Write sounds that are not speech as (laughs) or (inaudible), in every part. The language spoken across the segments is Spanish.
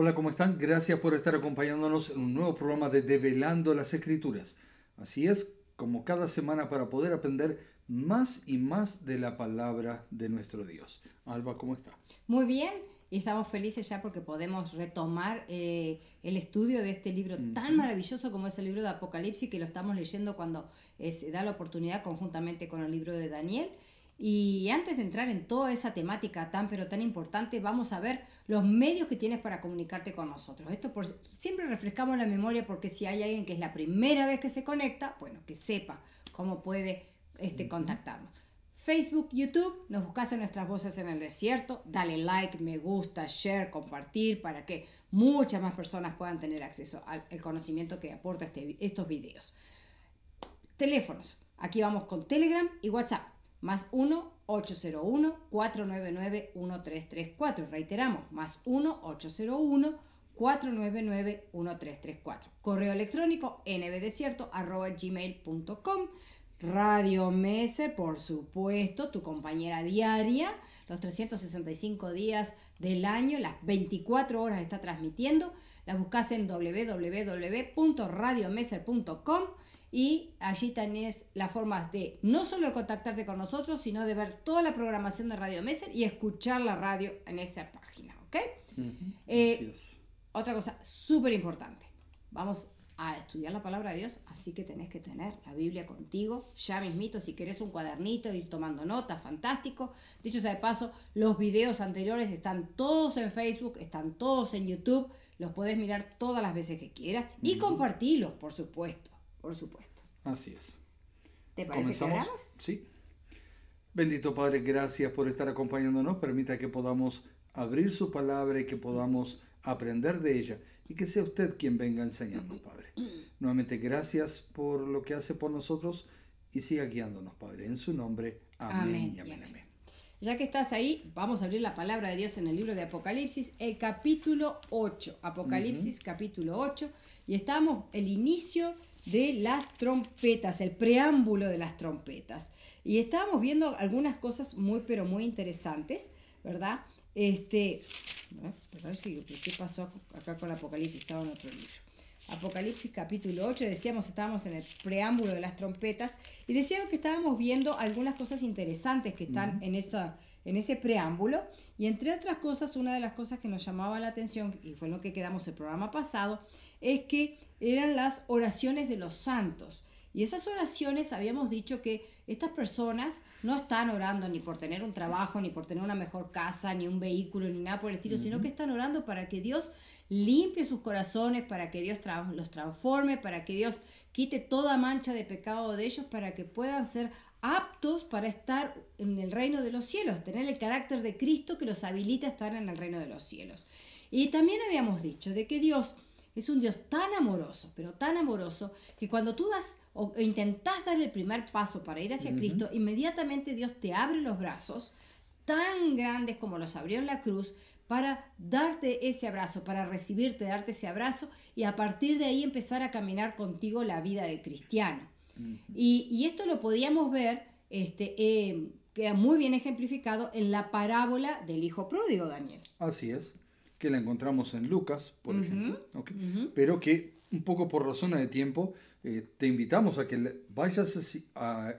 Hola, ¿cómo están? Gracias por estar acompañándonos en un nuevo programa de Develando las Escrituras. Así es, como cada semana para poder aprender más y más de la palabra de nuestro Dios. Alba, ¿cómo está? Muy bien, y estamos felices ya porque podemos retomar eh, el estudio de este libro tan maravilloso como es el libro de Apocalipsis, que lo estamos leyendo cuando eh, se da la oportunidad conjuntamente con el libro de Daniel. Y antes de entrar en toda esa temática tan pero tan importante, vamos a ver los medios que tienes para comunicarte con nosotros. Esto por, siempre refrescamos la memoria porque si hay alguien que es la primera vez que se conecta, bueno, que sepa cómo puede este, contactarnos. Facebook, YouTube, nos buscas en nuestras voces en el desierto, dale like, me gusta, share, compartir para que muchas más personas puedan tener acceso al, conocimiento que aporta este estos videos. Teléfonos, aquí vamos con Telegram y WhatsApp más 1-801-499-1334. Reiteramos, más 1-801-499-1334. Correo electrónico nbdesierto.gmail.com Radio Mese, por supuesto, tu compañera diaria, los 365 días del año, las 24 horas está transmitiendo. La buscas en www.radiomeser.com y allí tenés las formas de no solo contactarte con nosotros, sino de ver toda la programación de Radio Messer y escuchar la radio en esa página, ¿ok? Eh, otra cosa súper importante, vamos a estudiar la palabra de Dios, así que tenés que tener la Biblia contigo, ya mismito, si querés un cuadernito, ir tomando notas, fantástico. Dicho sea de paso, los videos anteriores están todos en Facebook, están todos en YouTube, los podés mirar todas las veces que quieras y compartirlos, por supuesto por supuesto. Así es. ¿Te parece que Sí. Bendito Padre, gracias por estar acompañándonos. Permita que podamos abrir su palabra y que podamos aprender de ella y que sea usted quien venga a enseñarnos Padre. Nuevamente, gracias por lo que hace por nosotros y siga guiándonos, Padre. En su nombre, amén, Ya que estás ahí, vamos a abrir la palabra de Dios en el libro de Apocalipsis, el capítulo 8. Apocalipsis, capítulo 8. Y estamos, el inicio de las trompetas, el preámbulo de las trompetas. Y estábamos viendo algunas cosas muy, pero muy interesantes, ¿verdad? Este, ¿qué pasó acá con Apocalipsis? Estaba en otro libro. Apocalipsis capítulo 8, decíamos, estábamos en el preámbulo de las trompetas y decíamos que estábamos viendo algunas cosas interesantes que están en, esa, en ese preámbulo y entre otras cosas, una de las cosas que nos llamaba la atención y fue lo que quedamos el programa pasado, es que eran las oraciones de los santos. Y esas oraciones habíamos dicho que estas personas no están orando ni por tener un trabajo, ni por tener una mejor casa, ni un vehículo, ni nada por el estilo, sino que están orando para que Dios limpie sus corazones, para que Dios los transforme, para que Dios quite toda mancha de pecado de ellos, para que puedan ser aptos para estar en el reino de los cielos, tener el carácter de Cristo que los habilita a estar en el reino de los cielos. Y también habíamos dicho de que Dios es un Dios tan amoroso, pero tan amoroso, que cuando tú das o, dar el primer paso para ir hacia Cristo, inmediatamente Dios te abre los brazos, tan grandes como los abrió en la cruz, para darte ese abrazo, para recibirte, darte ese abrazo y a partir de ahí empezar a caminar contigo la vida de cristiano. y, esto lo podíamos ver, este, eh, queda muy bien ejemplificado en la parábola del hijo pródigo, Daniel. Así es que la encontramos en Lucas, por ejemplo, pero que un poco por razones de tiempo eh, te invitamos a que vayas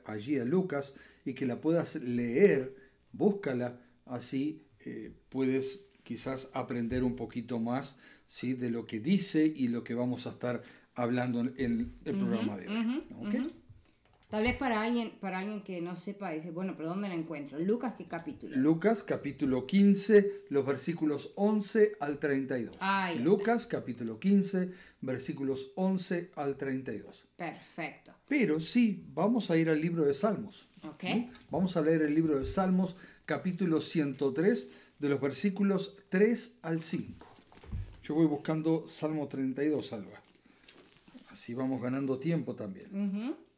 allí a Lucas y que la puedas leer, búscala, así eh, puedes quizás aprender un poquito más ¿sí? de lo que dice y lo que vamos a estar hablando en el programa de hoy. Tal vez para alguien, para alguien que no sepa, dice, bueno, pero ¿dónde la encuentro? Lucas, ¿qué capítulo? Lucas, capítulo 15, los versículos 11 al 32. Lucas, capítulo 15, versículos 11 al 32. Perfecto. Pero sí, vamos a ir al libro de Salmos. Ok. Vamos a leer el libro de Salmos, capítulo 103, de los versículos 3 al 5. Yo voy buscando Salmo 32, Salva. Así vamos ganando tiempo también. Uh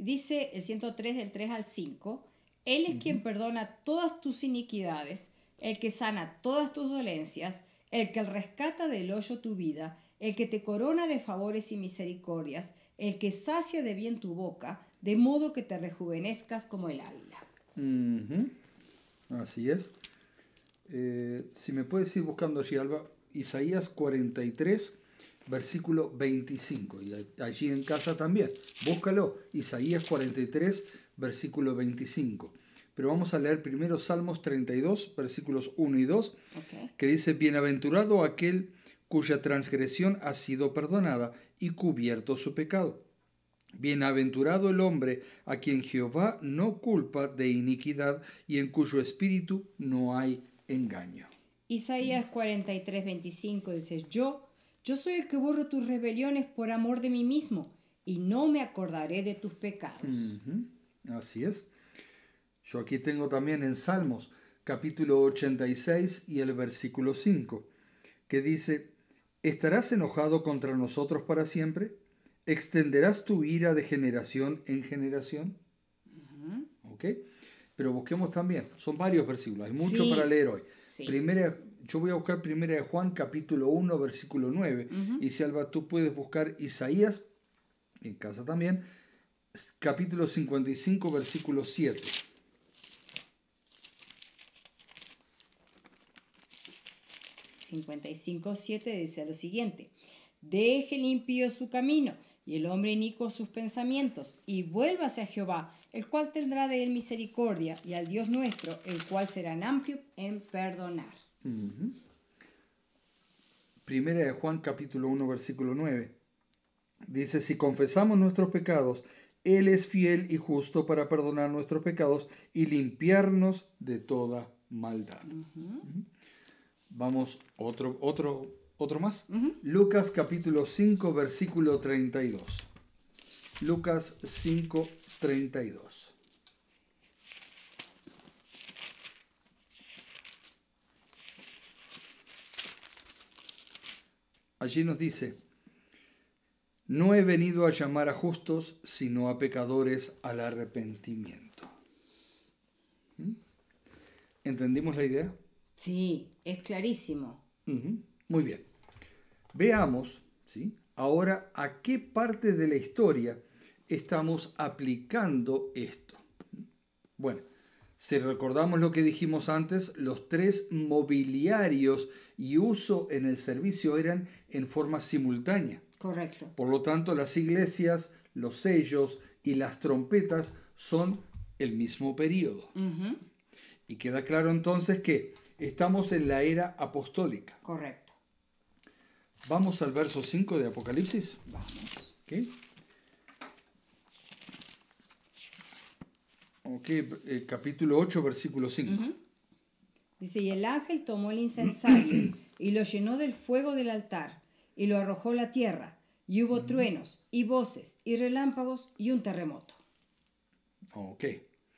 Dice el 103 del 3 al 5, Él es quien perdona todas tus iniquidades, el que sana todas tus dolencias, el que rescata del hoyo tu vida, el que te corona de favores y misericordias, el que sacia de bien tu boca, de modo que te rejuvenezcas como el águila. Así es. Eh, si me puedes ir buscando allí, Alba, Isaías 43, versículo 25. Y allí en casa también. Búscalo, Isaías 43, versículo 25. Pero vamos a leer primero Salmos 32, versículos 1 y 2, que dice, Bienaventurado aquel cuya transgresión ha sido perdonada y cubierto su pecado. Bienaventurado el hombre a quien Jehová no culpa de iniquidad y en cuyo espíritu no hay engaño. Isaías 43, 25 dice, yo yo soy el que borro tus rebeliones por amor de mí mismo y no me acordaré de tus pecados. Así es. Yo aquí tengo también en Salmos capítulo 86 y el versículo 5, que dice, ¿estarás enojado contra nosotros para siempre? ¿Extenderás tu ira de generación en generación? ¿Ok? Pero busquemos también, son varios versículos, hay mucho para leer hoy. Primera yo voy a buscar primera de Juan capítulo 1 versículo 9 y si Alba tú puedes buscar Isaías en casa también capítulo 55 versículo 7. 7, dice lo siguiente, deje limpio su camino y el hombre inico sus pensamientos y vuélvase a Jehová, el cual tendrá de él misericordia y al Dios nuestro, el cual será amplio en perdonar. Primera de Juan capítulo 1 versículo 9. Dice, si confesamos nuestros pecados, Él es fiel y justo para perdonar nuestros pecados y limpiarnos de toda maldad. Vamos, otro, otro, otro más. Lucas capítulo 5 versículo 32. Lucas 5, 32. Allí nos dice, no he venido a llamar a justos, sino a pecadores al arrepentimiento. ¿Mm? ¿Entendimos la idea? Sí, es clarísimo. Muy bien. Veamos, ¿sí? Ahora, ¿a qué parte de la historia estamos aplicando esto? Bueno, si recordamos lo que dijimos antes, los tres mobiliarios y uso en el servicio eran en forma simultánea. Correcto. Por lo tanto, las iglesias, los sellos y las trompetas son el mismo periodo. Y queda claro entonces que estamos en la era apostólica. Correcto. Vamos al verso 5 de Apocalipsis. Vamos. Ok, eh, capítulo 8, versículo 5. Dice, y el ángel tomó el incensario y lo llenó del fuego del altar y lo arrojó a la tierra. Y hubo truenos y voces y relámpagos y un terremoto. Ok.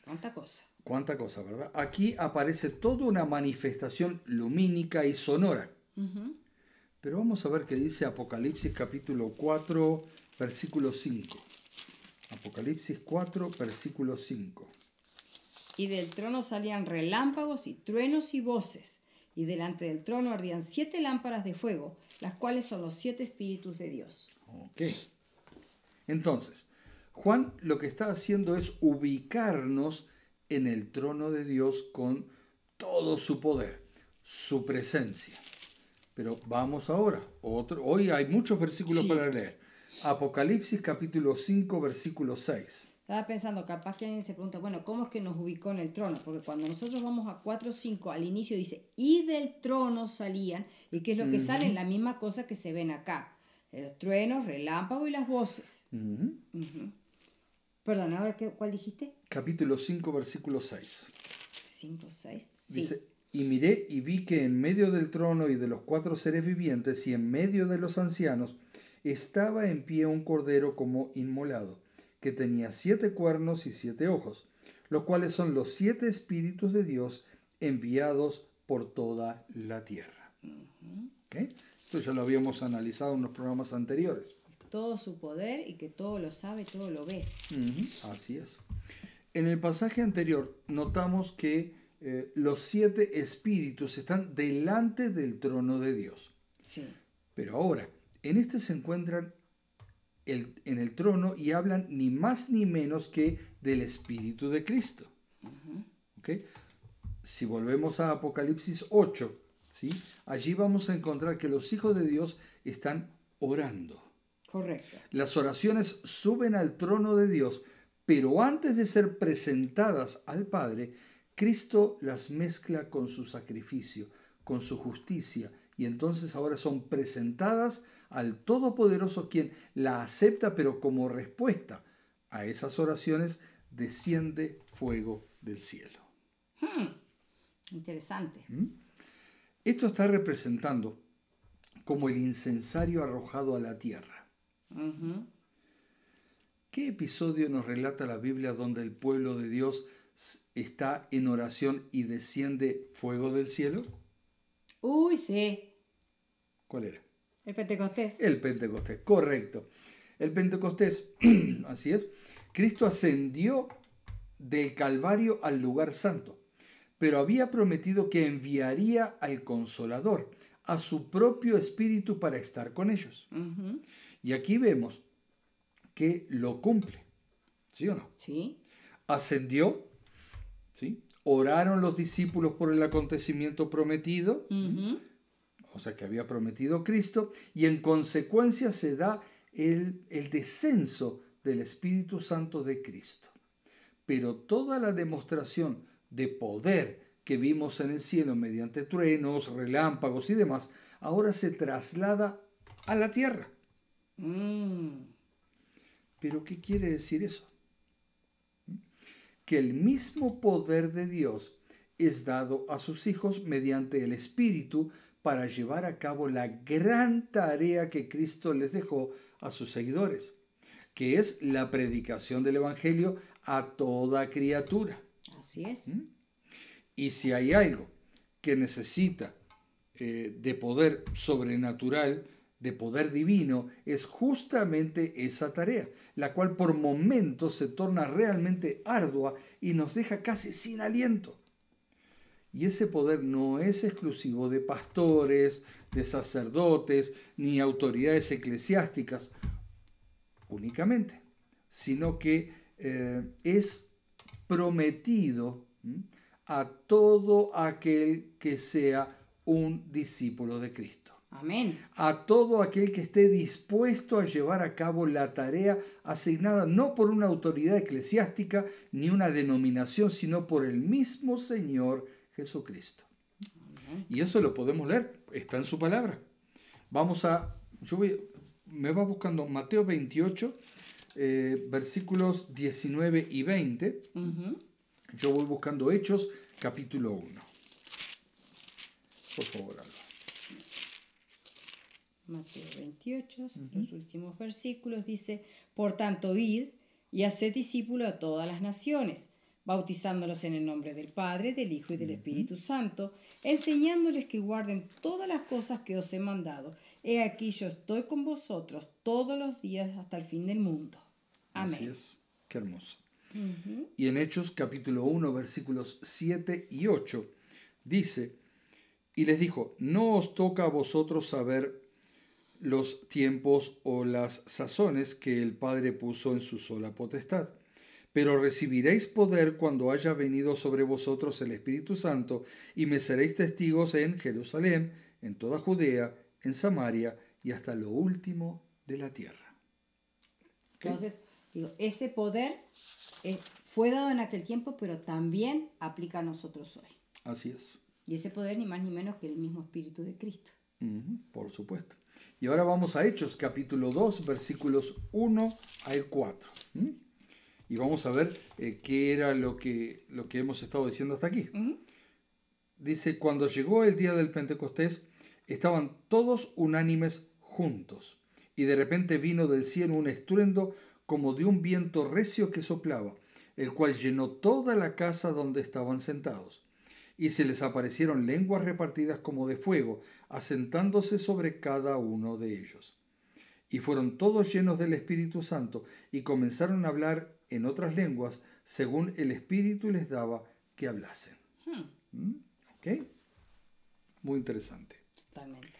¿Cuánta cosa? Cuánta cosa, ¿verdad? Aquí aparece toda una manifestación lumínica y sonora. Pero vamos a ver qué dice Apocalipsis capítulo 4, versículo 5. Apocalipsis 4, versículo 5 y del trono salían relámpagos y truenos y voces, y delante del trono ardían siete lámparas de fuego, las cuales son los siete espíritus de Dios. Ok. Entonces, Juan lo que está haciendo es ubicarnos en el trono de Dios con todo su poder, su presencia. Pero vamos ahora, hoy hay muchos versículos para leer. Apocalipsis capítulo 5, versículo 6. Estaba pensando, capaz que alguien se pregunta, bueno, ¿cómo es que nos ubicó en el trono? Porque cuando nosotros vamos a 4, 5, al inicio dice, y del trono salían, y qué es lo que sale, es la misma cosa que se ven acá, los truenos, relámpago y las voces. Perdón, ¿ahora qué, cuál dijiste? Capítulo 5, versículo 6. 5, 6. Dice, y miré y vi que en medio del trono y de los cuatro seres vivientes y en medio de los ancianos estaba en pie un cordero como inmolado que tenía siete cuernos y siete ojos, los cuales son los siete espíritus de Dios enviados por toda la tierra. Esto ya lo habíamos analizado en los programas anteriores. Todo su poder y que todo lo sabe, todo lo ve. Así es. En el pasaje anterior notamos que eh, los siete espíritus están delante del trono de Dios. Sí. Pero ahora, en este se encuentran en el trono y hablan ni más ni menos que del Espíritu de Cristo. Si volvemos a Apocalipsis 8, ¿sí? allí vamos a encontrar que los hijos de Dios están orando. Correcto. Las oraciones suben al trono de Dios, pero antes de ser presentadas al Padre, Cristo las mezcla con su sacrificio, con su justicia, y entonces ahora son presentadas al Todopoderoso quien la acepta, pero como respuesta a esas oraciones desciende fuego del cielo. Hmm, interesante. ¿Mm? Esto está representando como el incensario arrojado a la tierra. ¿Qué episodio nos relata la Biblia donde el pueblo de Dios está en oración y desciende fuego del cielo? Uy, sí. ¿Cuál era? El Pentecostés. El Pentecostés, correcto. El Pentecostés, (clears throat) así es. Cristo ascendió del Calvario al lugar santo, pero había prometido que enviaría al Consolador, a su propio espíritu para estar con ellos. Y aquí vemos que lo cumple, ¿sí o no? Sí. Ascendió, ¿sí? Oraron los discípulos por el acontecimiento prometido sea que había prometido Cristo, y en consecuencia se da el, descenso del Espíritu Santo de Cristo. Pero toda la demostración de poder que vimos en el cielo mediante truenos, relámpagos y demás, ahora se traslada a la tierra. Mm. ¿Pero qué quiere decir eso? Que el mismo poder de Dios es dado a sus hijos mediante el Espíritu para llevar a cabo la gran tarea que Cristo les dejó a sus seguidores, que es la predicación del Evangelio a toda criatura. Así es. ¿Mm? Y si hay algo que necesita eh, de poder sobrenatural, de poder divino, es justamente esa tarea, la cual por momentos se torna realmente ardua y nos deja casi sin aliento. Y ese poder no es exclusivo de pastores, de sacerdotes, ni autoridades eclesiásticas únicamente, sino que eh, es prometido a todo aquel que sea un discípulo de Cristo. Amén. A todo aquel que esté dispuesto a llevar a cabo la tarea asignada no por una autoridad eclesiástica ni una denominación, sino por el mismo Señor Jesucristo. Y eso lo podemos leer, está en su palabra. Vamos a, yo me va buscando Mateo 28, eh, versículos 19 y 20. Yo voy buscando Hechos, capítulo 1. Por favor, Mateo 28, los últimos versículos, dice, Por tanto, id y haced discípulo a todas las naciones bautizándolos en el nombre del Padre, del Hijo y del Espíritu Santo, enseñándoles que guarden todas las cosas que os he mandado. He aquí yo estoy con vosotros todos los días hasta el fin del mundo. Amén. Así Qué hermoso. Y en Hechos capítulo 1 versículos 7 y 8 dice, y les dijo, no os toca a vosotros saber los tiempos o las sazones que el Padre puso en su sola potestad pero recibiréis poder cuando haya venido sobre vosotros el Espíritu Santo, y me seréis testigos en Jerusalén, en toda Judea, en Samaria y hasta lo último de la tierra. Entonces, digo, ese poder eh, fue dado en aquel tiempo, pero también aplica a nosotros hoy. Así es. Y ese poder ni más ni menos que el mismo Espíritu de Cristo. por supuesto. Y ahora vamos a Hechos capítulo 2, versículos 1 al 4 y vamos a ver eh, qué era lo que, lo que hemos estado diciendo hasta aquí. Dice, cuando llegó el día del Pentecostés, estaban todos unánimes juntos, y de repente vino del cielo un estruendo como de un viento recio que soplaba, el cual llenó toda la casa donde estaban sentados. Y se les aparecieron lenguas repartidas como de fuego, asentándose sobre cada uno de ellos y fueron todos llenos del Espíritu Santo y comenzaron a hablar en otras lenguas según el Espíritu les daba que hablasen. Hmm. ¿Mm? Muy interesante. Totalmente.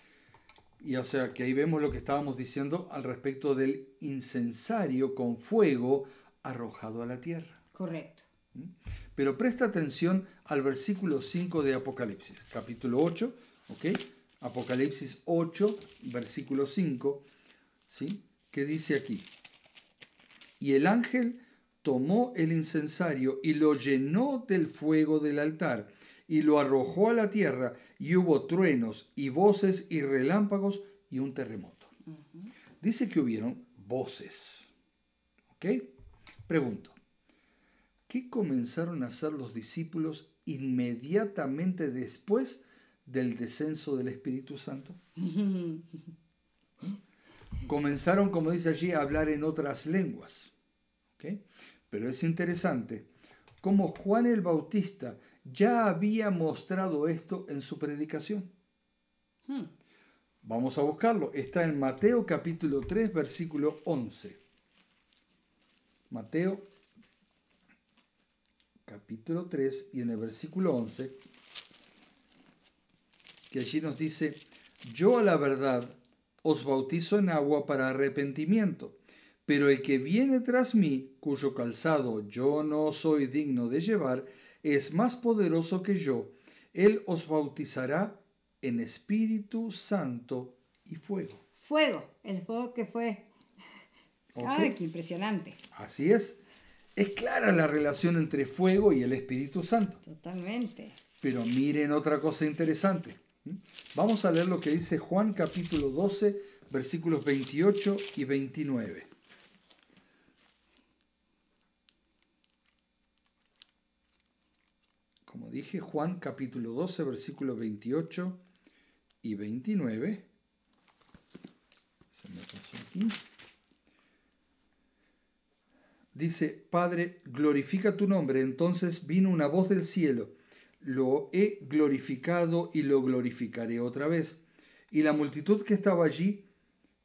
Y o sea que ahí vemos lo que estábamos diciendo al respecto del incensario con fuego arrojado a la tierra. Correcto. ¿Mm? Pero presta atención al versículo 5 de Apocalipsis, capítulo 8, Apocalipsis 8, versículo 5 ¿Sí? ¿Qué dice aquí? Y el ángel tomó el incensario y lo llenó del fuego del altar y lo arrojó a la tierra y hubo truenos y voces y relámpagos y un terremoto. Dice que hubieron voces. ¿Ok? Pregunto, ¿qué comenzaron a hacer los discípulos inmediatamente después del descenso del Espíritu Santo? (laughs) comenzaron, como dice allí, a hablar en otras lenguas. Pero es interesante cómo Juan el Bautista ya había mostrado esto en su predicación. Hmm. Vamos a buscarlo. Está en Mateo capítulo 3, versículo 11. Mateo capítulo 3 y en el versículo 11, que allí nos dice, yo a la verdad os bautizo en agua para arrepentimiento, pero el que viene tras mí, cuyo calzado yo no soy digno de llevar, es más poderoso que yo. Él os bautizará en Espíritu Santo y fuego. Fuego, el fuego que fue. ¡Ay, qué impresionante! Así es. Es clara la relación entre fuego y el Espíritu Santo. Totalmente. Pero miren otra cosa interesante. ¿Mm? Vamos a leer lo que dice Juan capítulo 12, versículos 28 y 29. Como dije, Juan capítulo 12, versículos 28 y 29. Se aquí. Dice, Padre, glorifica tu nombre. Entonces vino una voz del cielo lo he glorificado y lo glorificaré otra vez. Y la multitud que estaba allí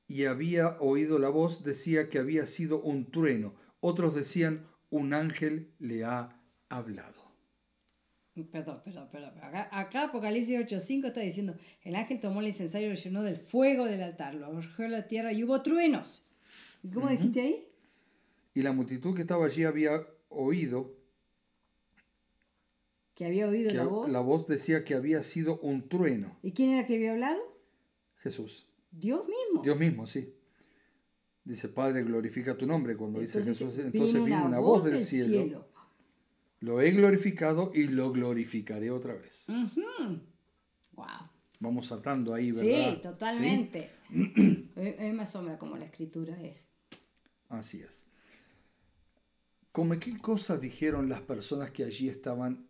y había oído la voz decía que había sido un trueno. Otros decían, un ángel le ha hablado. Perdón, perdón, perdón. Acá, acá Apocalipsis 8.5 está diciendo, el ángel tomó el incensario y lo llenó del fuego del altar, lo arrojó a la tierra y hubo truenos. ¿Y cómo dijiste ahí? Y la multitud que estaba allí había oído que había oído la voz. La voz decía que había sido un trueno. ¿Y quién era que había hablado? Jesús. Dios mismo. Dios mismo, sí. Dice, Padre, glorifica tu nombre. Cuando dice Jesús, entonces vino, una voz del, cielo. Lo he glorificado y lo glorificaré otra vez. Vamos saltando ahí, ¿verdad? Sí, totalmente. a (clears throat) mí me asombra cómo la escritura es. Así es. ¿Cómo qué cosas dijeron las personas que allí estaban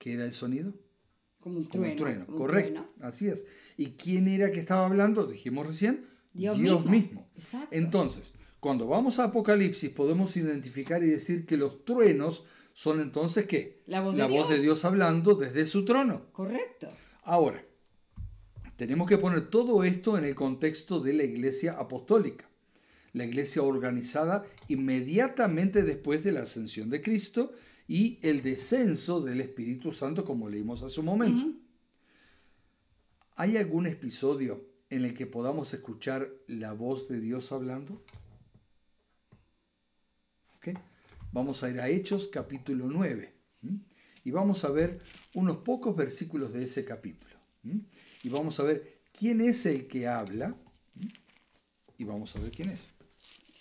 ¿Qué era el sonido? Como un trueno. un trueno. correcto. Así es. ¿Y quién era que estaba hablando? Dijimos recién. Dios, mismo. Exacto. Entonces, cuando vamos a Apocalipsis podemos identificar y decir que los truenos son entonces qué? La voz de Dios hablando desde su trono. Correcto. Ahora, tenemos que poner todo esto en el contexto de la iglesia apostólica, la iglesia organizada inmediatamente después de la ascensión de Cristo y el descenso del Espíritu Santo, como leímos hace un momento. ¿Hay algún episodio en el que podamos escuchar la voz de Dios hablando? Vamos a ir a Hechos capítulo 9 y vamos a ver unos pocos versículos de ese capítulo. Y vamos a ver quién es el que habla y vamos a ver quién es.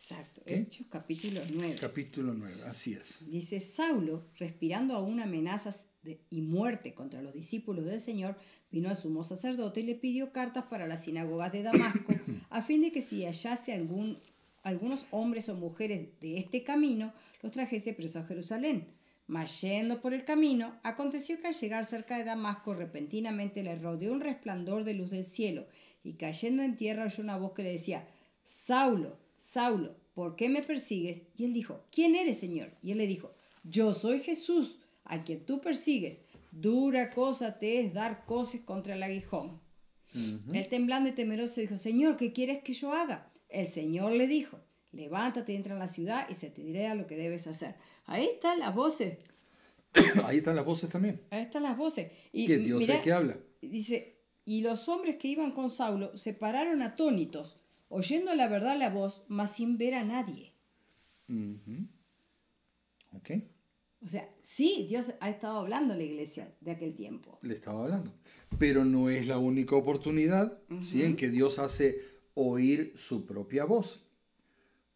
Exacto, Hechos capítulo 9. Capítulo 9, así es. Dice, Saulo, respirando aún amenazas y muerte contra los discípulos del Señor, vino su sumo sacerdote y le pidió cartas para las sinagogas de Damasco, (coughs) a fin de que si hallase algún, algunos hombres o mujeres de este camino, los trajese preso a Jerusalén. Mas yendo por el camino, aconteció que al llegar cerca de Damasco repentinamente le rodeó un resplandor de luz del cielo, y cayendo en tierra oyó una voz que le decía, Saulo, Saulo, ¿por qué me persigues? Y él dijo, ¿quién eres, Señor? Y él le dijo, yo soy Jesús, a quien tú persigues. Dura cosa te es dar coces contra el aguijón. Él temblando y temeroso dijo, Señor, ¿qué quieres que yo haga? El Señor le dijo, levántate, entra en la ciudad y se te dirá lo que debes hacer. Ahí están las voces. (coughs) Ahí están las voces también. Ahí están las voces. Y que Dios es que habla. Dice, y los hombres que iban con Saulo se pararon atónitos oyendo la verdad la voz, mas sin ver a nadie. O sea, sí, Dios ha estado hablando a la iglesia de aquel tiempo. Le estaba hablando. Pero no es la única oportunidad en que Dios hace oír su propia voz.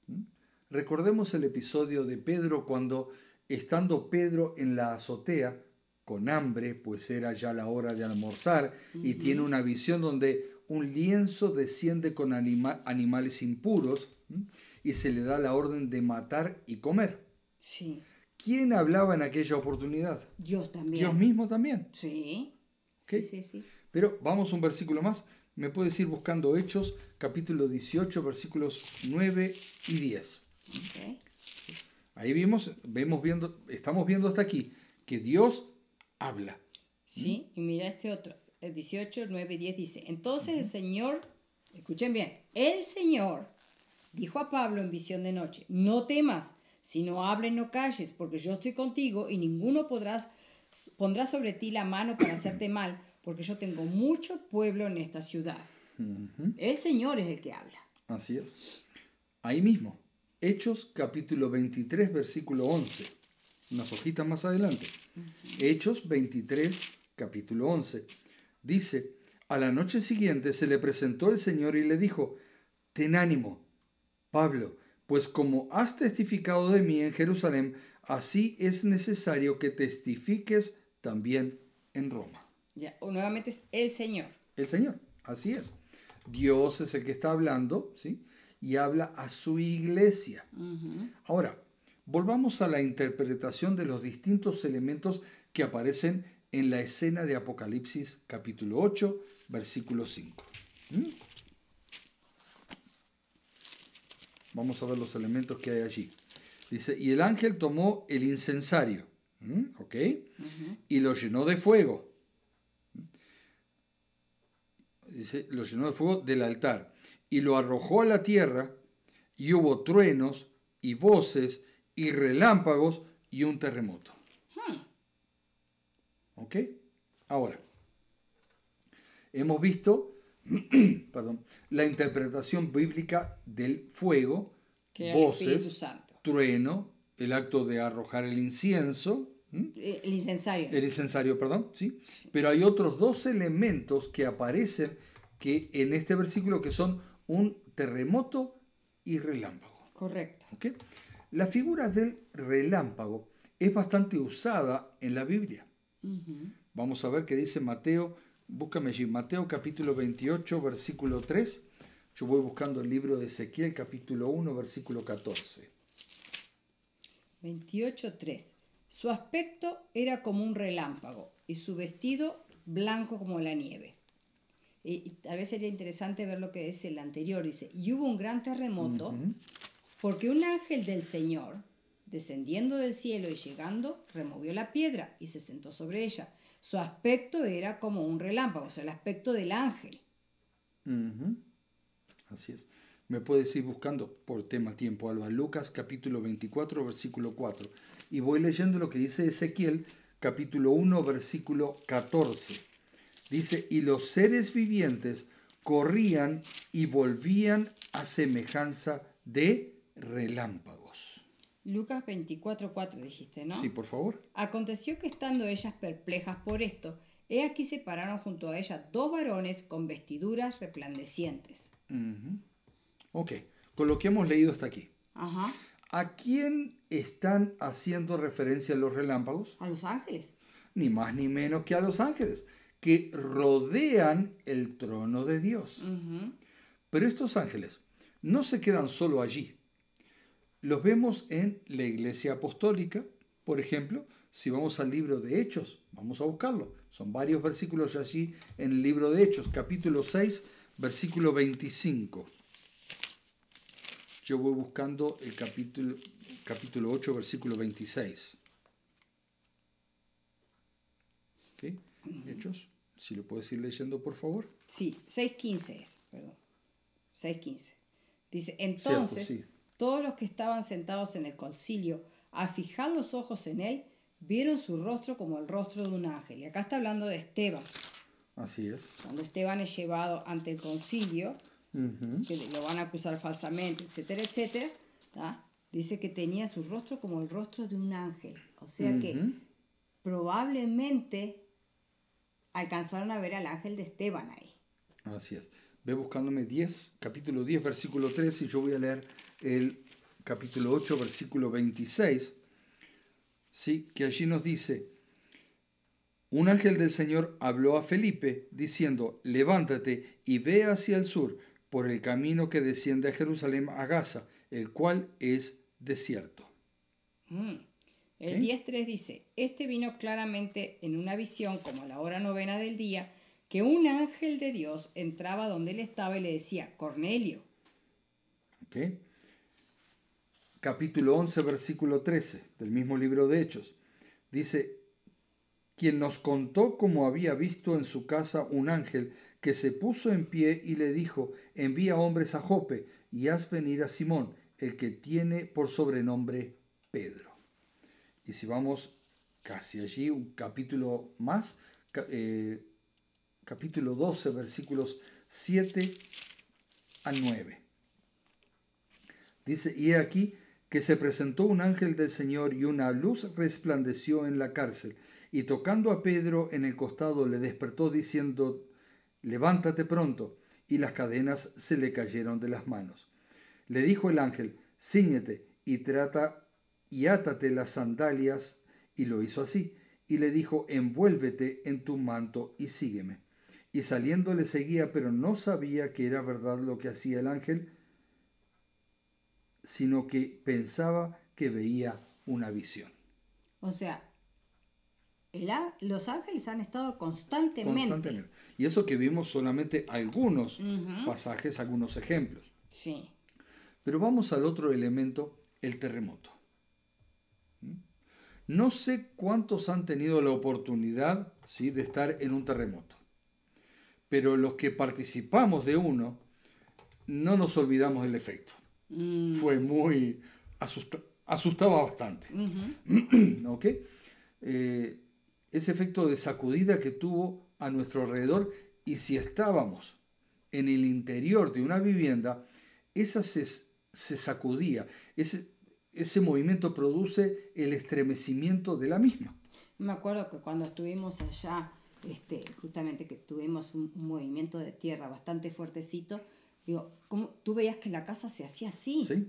¿Mm? Recordemos el episodio de Pedro cuando, estando Pedro en la azotea, con hambre, pues era ya la hora de almorzar, y tiene una visión donde un lienzo desciende con animales impuros y se le da la orden de matar y comer. Sí. ¿Quién hablaba en aquella oportunidad? Dios también. Dios mismo también. Sí. Sí, sí, sí. Pero vamos un versículo más. Me puedes ir buscando Hechos, capítulo 18, versículos 9 y 10. Ahí vimos, vemos viendo, estamos viendo hasta aquí que Dios habla. Sí, ¿Mm? y mira este otro. 18, 9 10 dice, entonces el Señor, escuchen bien, el Señor dijo a Pablo en visión de noche, no temas, si no hables no calles, porque yo estoy contigo y ninguno podrás, pondrá sobre ti la mano para hacerte mal, porque yo tengo mucho pueblo en esta ciudad. El Señor es el que habla. Así es. Ahí mismo, Hechos capítulo 23, versículo 11. Unas hojitas más adelante. Hechos 23, capítulo 11 Dice, a la noche siguiente se le presentó el Señor y le dijo, Ten ánimo, Pablo, pues como has testificado de mí en Jerusalén, así es necesario que testifiques también en Roma. Ya, o nuevamente es el Señor. El Señor, así es. Dios es el que está hablando, ¿sí? Y habla a su iglesia. Ahora, volvamos a la interpretación de los distintos elementos que aparecen en la escena de Apocalipsis capítulo 8, versículo 5. ¿Mm? Vamos a ver los elementos que hay allí. Dice, y el ángel tomó el incensario, ¿Mm? ¿ok? Y lo llenó de fuego. Dice, lo llenó de fuego del altar. Y lo arrojó a la tierra, y hubo truenos, y voces, y relámpagos, y un terremoto. Ahora, hemos visto (clears throat) la interpretación bíblica del fuego, voces, trueno, el acto de arrojar el incienso. Eh, el incensario. El incensario, perdón, Pero hay otros dos elementos que aparecen que en este versículo que son un terremoto y relámpago. Correcto. ¿Okay? La figura del relámpago es bastante usada en la Biblia. Vamos a ver qué dice Mateo. Búscame allí, Mateo capítulo 28, versículo 3. Yo voy buscando el libro de Ezequiel capítulo 1, versículo 14. 28, 3. Su aspecto era como un relámpago y su vestido blanco como la nieve. Y, tal vez sería interesante ver lo que dice el anterior. Dice, y hubo un gran terremoto porque un ángel del Señor Descendiendo del cielo y llegando, removió la piedra y se sentó sobre ella. Su aspecto era como un relámpago, o sea, el aspecto del ángel. Así es. Me puedes ir buscando por tema tiempo, Alba. Lucas capítulo 24, versículo 4. Y voy leyendo lo que dice Ezequiel capítulo 1, versículo 14. Dice, y los seres vivientes corrían y volvían a semejanza de relámpago. Lucas 24:4 dijiste, ¿no? Sí, por favor. Aconteció que estando ellas perplejas por esto, he aquí se pararon junto a ellas dos varones con vestiduras resplandecientes. Ok, con lo que hemos leído hasta aquí. Ajá. ¿A quién están haciendo referencia los relámpagos? A los ángeles. Ni más ni menos que a los ángeles, que rodean el trono de Dios. Pero estos ángeles no se quedan solo allí los vemos en la Iglesia Apostólica, por ejemplo, si vamos al libro de Hechos, vamos a buscarlo. Son varios versículos allí en el libro de Hechos, capítulo 6, versículo 25. Yo voy buscando el capítulo, capítulo 8, versículo 26. ¿Okay? Hechos, si lo puedes ir leyendo, por favor. Sí, 6.15 es, perdón. 6.15. Dice, entonces, todos los que estaban sentados en el concilio a fijar los ojos en él, vieron su rostro como el rostro de un ángel. Y acá está hablando de Esteban. Así es. Cuando Esteban es llevado ante el concilio, que lo van a acusar falsamente, etcétera, etcétera, dice que tenía su rostro como el rostro de un ángel. O sea que probablemente alcanzaron a ver al ángel de Esteban ahí. Así es. Ve buscándome 10, capítulo 10, versículo 3, y yo voy a leer el capítulo 8, versículo 26, ¿sí? que allí nos dice, un ángel del Señor habló a Felipe diciendo, levántate y ve hacia el sur por el camino que desciende a Jerusalén a Gaza, el cual es desierto. Mm. El 10.3 dice, este vino claramente en una visión como a la hora novena del día, que un ángel de Dios entraba donde él estaba y le decía, Cornelio capítulo 11, versículo 13 del mismo libro de Hechos. Dice, quien nos contó cómo había visto en su casa un ángel que se puso en pie y le dijo, envía hombres a Jope y haz venir a Simón, el que tiene por sobrenombre Pedro. Y si vamos casi allí, un capítulo más, eh, capítulo 12, versículos 7 a 9. Dice, y aquí que se presentó un ángel del Señor y una luz resplandeció en la cárcel, y tocando a Pedro en el costado le despertó diciendo, levántate pronto, y las cadenas se le cayeron de las manos. Le dijo el ángel, ciñete y trata y átate las sandalias, y lo hizo así, y le dijo, envuélvete en tu manto y sígueme. Y saliendo le seguía, pero no sabía que era verdad lo que hacía el ángel, sino que pensaba que veía una visión. O sea, los ángeles han estado constantemente. Y eso que vimos solamente algunos pasajes, algunos ejemplos. Sí. Pero vamos al otro elemento, el terremoto. ¿Mm? No sé cuántos han tenido la oportunidad de estar en un terremoto, pero los que participamos de uno no nos olvidamos del efecto. Mm. fue muy asustaba bastante. (clears throat) Eh, ese efecto de sacudida que tuvo a nuestro alrededor y si estábamos en el interior de una vivienda, esa se, sacudía, ese, ese movimiento produce el estremecimiento de la misma. Me acuerdo que cuando estuvimos allá, este, justamente que tuvimos un movimiento de tierra bastante fuertecito, Digo, tú veías que la casa se hacía así. Sí.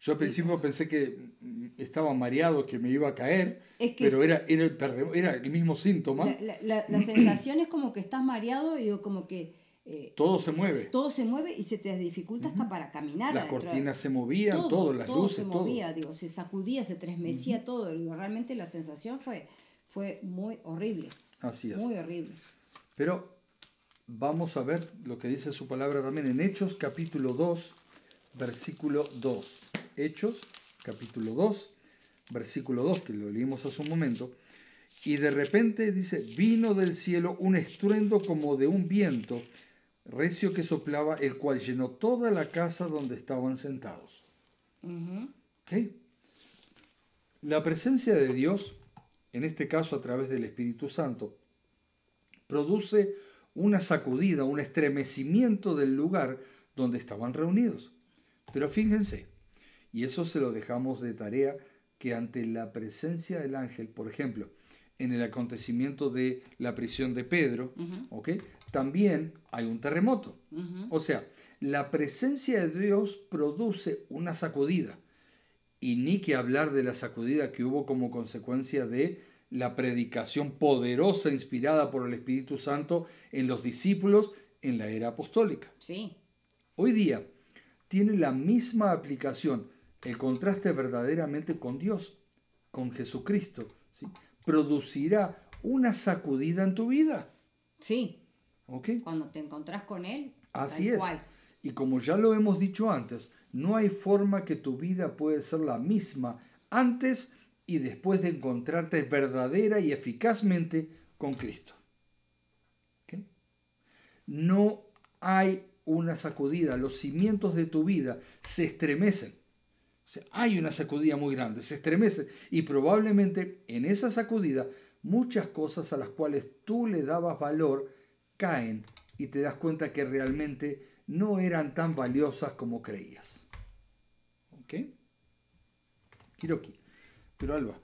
Yo al principio pensé que mm, estaba mareado, que me iba a caer, pero era, el mismo síntoma. La, (clears throat) sensación es como que estás mareado y como que... Eh, todo se mueve. Todo se mueve y se te dificulta hasta para caminar. Las cortinas se movían, todo, las luces, se movía, se sacudía, se tresmecía todo. Digo, realmente la sensación fue, fue muy horrible. Así es. Muy horrible. Pero Vamos a ver lo que dice su palabra también en Hechos capítulo 2, versículo 2. Hechos capítulo 2, versículo 2, que lo leímos hace un momento. Y de repente dice, vino del cielo un estruendo como de un viento recio que soplaba, el cual llenó toda la casa donde estaban sentados. La presencia de Dios, en este caso a través del Espíritu Santo, produce una sacudida, un estremecimiento del lugar donde estaban reunidos. Pero fíjense, y eso se lo dejamos de tarea, que ante la presencia del ángel, por ejemplo, en el acontecimiento de la prisión de Pedro, también hay un terremoto. O sea, la presencia de Dios produce una sacudida. Y ni que hablar de la sacudida que hubo como consecuencia de la predicación poderosa inspirada por el Espíritu Santo en los discípulos en la era apostólica. Sí. Hoy día tiene la misma aplicación el contraste verdaderamente con Dios, con Jesucristo, ¿sí? producirá una sacudida en tu vida. Sí. ¿Ok? Cuando te encontrás con Él. Así es. Y como ya lo hemos dicho antes, no hay forma que tu vida puede ser la misma antes y después de encontrarte verdadera y eficazmente con Cristo. No hay una sacudida, los cimientos de tu vida se estremecen. hay una sacudida muy grande, se estremece y probablemente en esa sacudida muchas cosas a las cuales tú le dabas valor caen y te das cuenta que realmente no eran tan valiosas como creías. ¿Ok? Quiero pero Alba,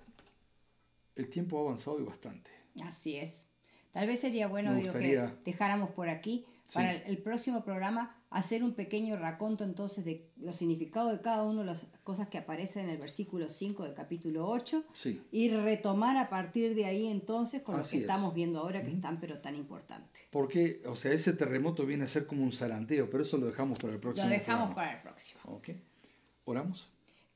el tiempo ha avanzado y bastante. Así es. Tal vez sería bueno que dejáramos por aquí para el, próximo programa hacer un pequeño raconto entonces de los significados de cada uno de las cosas que aparecen en el versículo 5 del capítulo 8 y retomar a partir de ahí entonces con lo que estamos viendo ahora que es tan pero tan importante. Porque, o sea, ese terremoto viene a ser como un zaranteo, pero eso lo dejamos para el próximo. Lo dejamos para el próximo. ok Oramos.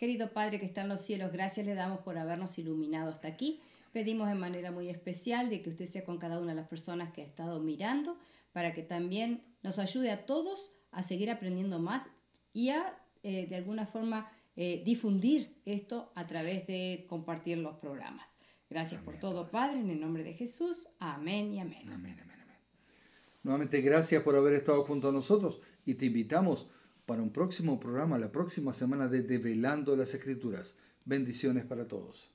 Querido Padre que está en los cielos, gracias le damos por habernos iluminado hasta aquí. Pedimos de manera muy especial de que usted sea con cada una de las personas que ha estado mirando, para que también nos ayude a todos a seguir aprendiendo más y a, eh, de alguna forma, eh, difundir esto a través de compartir los programas. Gracias por todo, Padre, en el nombre de Jesús. Amén y amén. Nuevamente, gracias por haber estado junto a nosotros y te invitamos para un próximo programa la próxima semana de Develando las Escrituras. Bendiciones para todos.